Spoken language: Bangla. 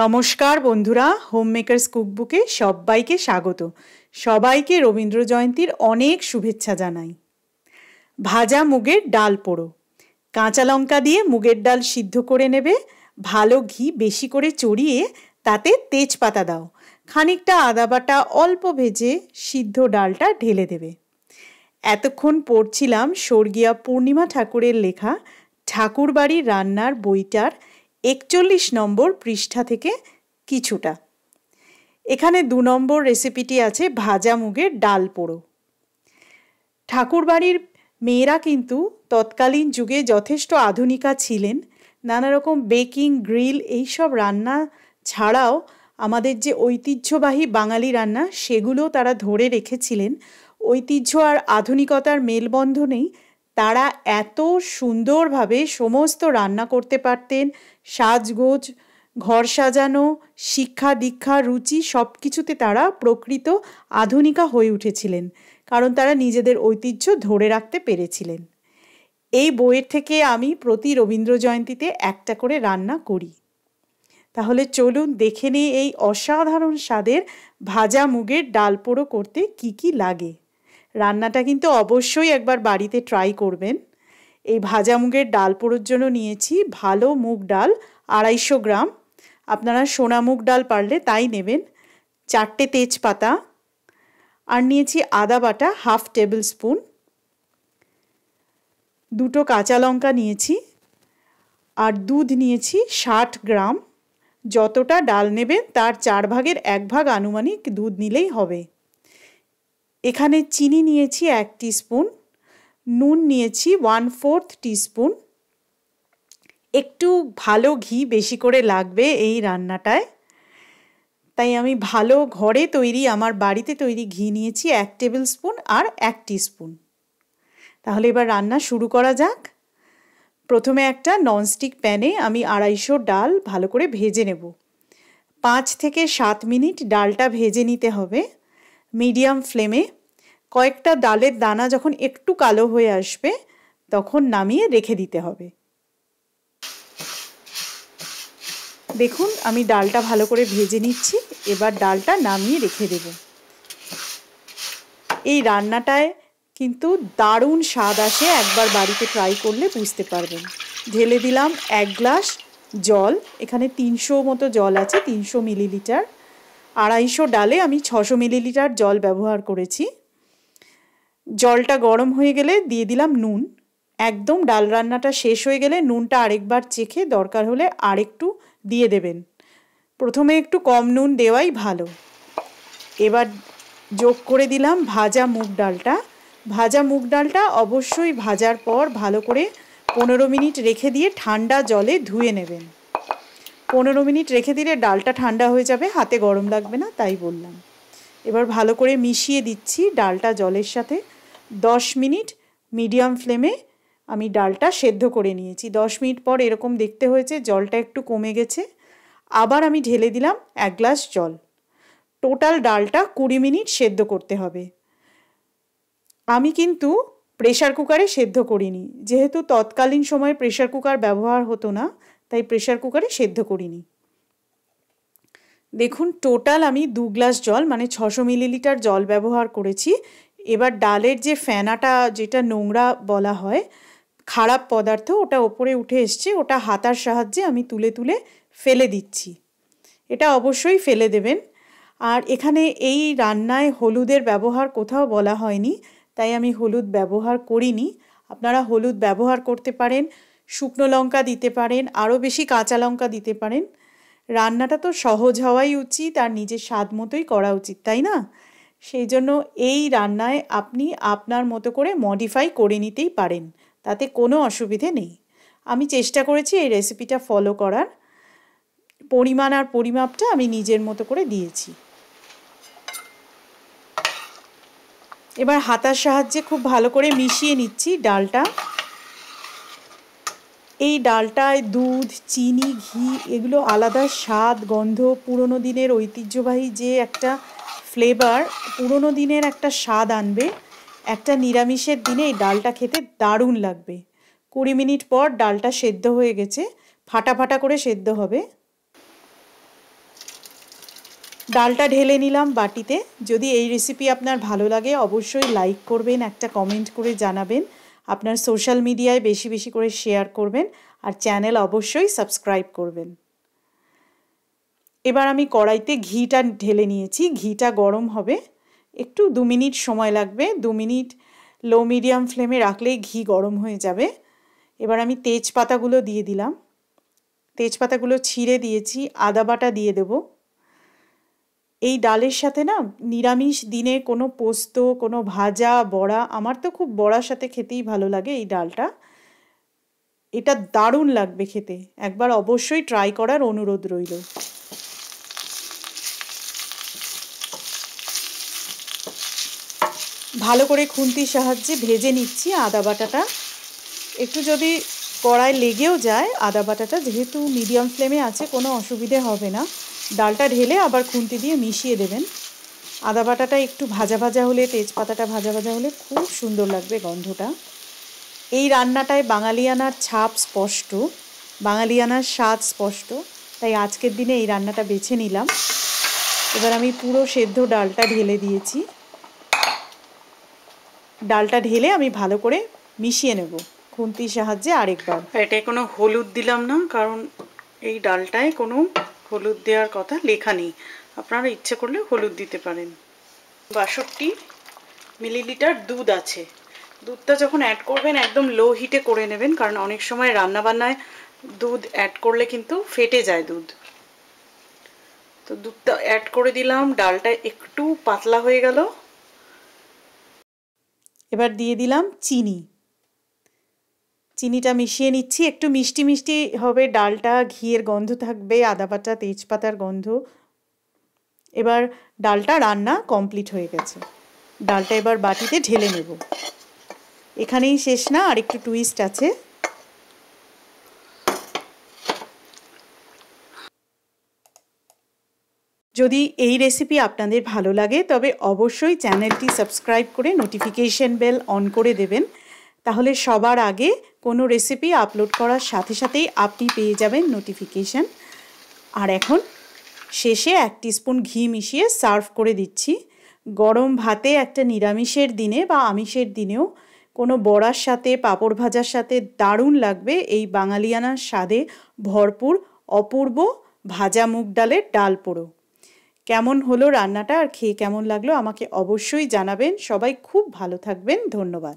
নমস্কার বন্ধুরা মেকার্স কুকবুকে সবাইকে স্বাগত সবাইকে রবীন্দ্র জয়ন্তীর অনেক শুভেচ্ছা জানাই ভাজা মুগের ডাল পোড়ো কাঁচা লঙ্কা দিয়ে মুগের ডাল সিদ্ধ করে নেবে ভালো ঘি বেশি করে চড়িয়ে তাতে তেজপাতা দাও খানিকটা আদা বাটা অল্প ভেজে সিদ্ধ ডালটা ঢেলে দেবে এতক্ষণ পড়ছিলাম স্বর্গীয়া পূর্ণিমা ঠাকুরের লেখা ঠাকুরবাড়ি রান্নার বইটার একচল্লিশ নম্বর পৃষ্ঠা থেকে কিছুটা এখানে দু নম্বর রেসিপিটি আছে ভাজা মুগের ডাল পোড়ো ঠাকুরবাড়ির মেয়েরা কিন্তু তৎকালীন যুগে যথেষ্ট আধুনিকা ছিলেন নানা রকম বেকিং গ্রিল এইসব রান্না ছাড়াও আমাদের যে ঐতিহ্যবাহী বাঙালি রান্না সেগুলো তারা ধরে রেখেছিলেন ঐতিহ্য আর আধুনিকতার মেলবন্ধনেই তারা এত সুন্দরভাবে সমস্ত রান্না করতে পারতেন সাজগোজ ঘর সাজানো শিক্ষা দীক্ষা রুচি সব কিছুতে তারা প্রকৃত আধুনিকা হয়ে উঠেছিলেন কারণ তারা নিজেদের ঐতিহ্য ধরে রাখতে পেরেছিলেন এই বইয়ের থেকে আমি প্রতি রবীন্দ্র জয়ন্তীতে একটা করে রান্না করি তাহলে চলুন দেখে নিই এই অসাধারণ স্বাদের ভাজা মুগের ডাল পোড়ো করতে কি কি লাগে রান্নাটা কিন্তু অবশ্যই একবার বাড়িতে ট্রাই করবেন এই ভাজা মুগের ডাল পোড়োর জন্য নিয়েছি ভালো মুগ ডাল আড়াইশো গ্রাম আপনারা সোনা মুগ ডাল পারলে তাই নেবেন চারটে তেজপাতা আর নিয়েছি আদা বাটা হাফ টেবিল স্পুন দুটো কাঁচা লঙ্কা নিয়েছি আর দুধ নিয়েছি ষাট গ্রাম যতটা ডাল নেবেন তার চার ভাগের এক ভাগ আনুমানিক দুধ নিলেই হবে এখানে চিনি নিয়েছি এক স্পুন নুন নিয়েছি ওয়ান ফোর্থ স্পুন একটু ভালো ঘি বেশি করে লাগবে এই রান্নাটায় তাই আমি ভালো ঘরে তৈরি আমার বাড়িতে তৈরি ঘি নিয়েছি এক টেবিল স্পুন আর এক স্পুন তাহলে এবার রান্না শুরু করা যাক প্রথমে একটা ননস্টিক প্যানে আমি আড়াইশো ডাল ভালো করে ভেজে নেব পাঁচ থেকে সাত মিনিট ডালটা ভেজে নিতে হবে মিডিয়াম ফ্লেমে কয়েকটা ডালের দানা যখন একটু কালো হয়ে আসবে তখন নামিয়ে রেখে দিতে হবে দেখুন আমি ডালটা ভালো করে ভেজে নিচ্ছি এবার ডালটা নামিয়ে রেখে দেব এই রান্নাটায় কিন্তু দারুণ স্বাদ আসে একবার বাড়িতে ট্রাই করলে বুঝতে পারবেন ঢেলে দিলাম এক গ্লাস জল এখানে তিনশো মতো জল আছে তিনশো মিলিলিটার আড়াইশো ডালে আমি ছশো মিলিলিটার জল ব্যবহার করেছি জলটা গরম হয়ে গেলে দিয়ে দিলাম নুন একদম ডাল রান্নাটা শেষ হয়ে গেলে নুনটা আরেকবার চেখে দরকার হলে আরেকটু দিয়ে দেবেন প্রথমে একটু কম নুন দেওয়াই ভালো এবার যোগ করে দিলাম ভাজা মুগ ডালটা ভাজা মুগ ডালটা অবশ্যই ভাজার পর ভালো করে পনেরো মিনিট রেখে দিয়ে ঠান্ডা জলে ধুয়ে নেবেন পনেরো মিনিট রেখে দিলে ডালটা ঠান্ডা হয়ে যাবে হাতে গরম লাগবে না তাই বললাম এবার ভালো করে মিশিয়ে দিচ্ছি ডালটা জলের সাথে দশ মিনিট মিডিয়াম ফ্লেমে আমি ডালটা সেদ্ধ করে নিয়েছি দশ মিনিট পর এরকম দেখতে হয়েছে জলটা একটু কমে গেছে আবার আমি ঢেলে দিলাম এক গ্লাস জল টোটাল ডালটা কুড়ি মিনিট সেদ্ধ করতে হবে আমি কিন্তু প্রেশার কুকারে সেদ্ধ করিনি যেহেতু তৎকালীন সময়ে প্রেশার কুকার ব্যবহার হতো না তাই প্রেশার কুকারে সেদ্ধ করিনি দেখুন টোটাল আমি দু গ্লাস জল মানে ছশো মিলিলিটার জল ব্যবহার করেছি এবার ডালের যে ফেনাটা যেটা নোংরা বলা হয় খারাপ পদার্থ ওটা ওপরে উঠে এসছে ওটা হাতার সাহায্যে আমি তুলে তুলে ফেলে দিচ্ছি এটা অবশ্যই ফেলে দেবেন আর এখানে এই রান্নায় হলুদের ব্যবহার কোথাও বলা হয়নি তাই আমি হলুদ ব্যবহার করিনি আপনারা হলুদ ব্যবহার করতে পারেন শুকনো লঙ্কা দিতে পারেন আরও বেশি কাঁচা লঙ্কা দিতে পারেন রান্নাটা তো সহজ হওয়াই উচিত আর নিজের স্বাদ মতোই করা উচিত তাই না সেই জন্য এই রান্নায় আপনি আপনার মতো করে মডিফাই করে নিতেই পারেন তাতে কোনো অসুবিধে নেই আমি চেষ্টা করেছি এই রেসিপিটা ফলো করার পরিমাণ আর পরিমাপটা আমি নিজের মতো করে দিয়েছি এবার হাতার সাহায্যে খুব ভালো করে মিশিয়ে নিচ্ছি ডালটা এই ডালটায় দুধ চিনি ঘি এগুলো আলাদা স্বাদ গন্ধ পুরনো দিনের ঐতিহ্যবাহী যে একটা ফ্লেভার পুরোনো দিনের একটা স্বাদ আনবে একটা নিরামিষের দিনে এই ডালটা খেতে দারুণ লাগবে কুড়ি মিনিট পর ডালটা সেদ্ধ হয়ে গেছে ফাটা ফাটা করে সেদ্ধ হবে ডালটা ঢেলে নিলাম বাটিতে যদি এই রেসিপি আপনার ভালো লাগে অবশ্যই লাইক করবেন একটা কমেন্ট করে জানাবেন আপনার সোশ্যাল মিডিয়ায় বেশি বেশি করে শেয়ার করবেন আর চ্যানেল অবশ্যই সাবস্ক্রাইব করবেন এবার আমি কড়াইতে ঘিটা ঢেলে নিয়েছি ঘিটা গরম হবে একটু দু মিনিট সময় লাগবে দু মিনিট লো মিডিয়াম ফ্লেমে রাখলেই ঘি গরম হয়ে যাবে এবার আমি তেজপাতাগুলো দিয়ে দিলাম তেজপাতাগুলো ছিঁড়ে দিয়েছি আদা বাটা দিয়ে দেব এই ডালের সাথে না নিরামিষ দিনে কোনো পোস্ত কোনো ভাজা বড়া আমার তো খুব বড়ার সাথে খেতেই ভালো লাগে এই ডালটা এটা দারুণ লাগবে খেতে একবার অবশ্যই ট্রাই করার অনুরোধ রইল ভালো করে খুন্তির সাহায্যে ভেজে নিচ্ছি আদা বাটাটা একটু যদি কড়ায় লেগেও যায় আদা বাটাটা যেহেতু মিডিয়াম ফ্লেমে আছে কোনো অসুবিধে হবে না ডালটা ঢেলে আবার খুন্তি দিয়ে মিশিয়ে দেবেন আদা বাটাটা একটু ভাজা ভাজা হলে তেজপাতাটা ভাজা ভাজা হলে খুব সুন্দর লাগবে গন্ধটা এই রান্নাটায় বাঙালিয়ানার ছাপ স্পষ্ট বাঙালিয়ানার স্বাদ স্পষ্ট তাই আজকের দিনে এই রান্নাটা বেছে নিলাম এবার আমি পুরো সেদ্ধ ডালটা ঢেলে দিয়েছি ডালটা ঢেলে আমি ভালো করে মিশিয়ে নেব খুন্তির সাহায্যে আরেকবার এটা কোনো হলুদ দিলাম না কারণ এই ডালটায় কোনো হলুদ দেওয়ার কথা লেখা নেই আপনারা ইচ্ছে করলে হলুদ দিতে পারেন বাষট্টি মিলিলিটার দুধ আছে দুধটা যখন অ্যাড করবেন একদম লো হিটে করে নেবেন কারণ অনেক সময় রান্নাবান্নায় দুধ অ্যাড করলে কিন্তু ফেটে যায় দুধ তো দুধটা অ্যাড করে দিলাম ডালটা একটু পাতলা হয়ে গেল এবার দিয়ে দিলাম চিনি চিনিটা মিশিয়ে নিচ্ছি একটু মিষ্টি মিষ্টি হবে ডালটা ঘিয়ের গন্ধ থাকবে আদা বাটা তেজপাতার গন্ধ এবার ডালটা রান্না কমপ্লিট হয়ে গেছে ডালটা এবার বাটিতে ঢেলে নেব এখানেই শেষ না আর একটু টুইস্ট আছে যদি এই রেসিপি আপনাদের ভালো লাগে তবে অবশ্যই চ্যানেলটি সাবস্ক্রাইব করে নোটিফিকেশন বেল অন করে দেবেন তাহলে সবার আগে কোনো রেসিপি আপলোড করার সাথে সাথেই আপনি পেয়ে যাবেন নোটিফিকেশান আর এখন শেষে এক স্পুন ঘি মিশিয়ে সার্ভ করে দিচ্ছি গরম ভাতে একটা নিরামিষের দিনে বা আমিষের দিনেও কোনো বড়ার সাথে পাঁপড় ভাজার সাথে দারুণ লাগবে এই বাঙালিয়ানার স্বাদে ভরপুর অপূর্ব ভাজা মুগ ডালের ডাল পোড়ো কেমন হলো রান্নাটা আর খেয়ে কেমন লাগলো আমাকে অবশ্যই জানাবেন সবাই খুব ভালো থাকবেন ধন্যবাদ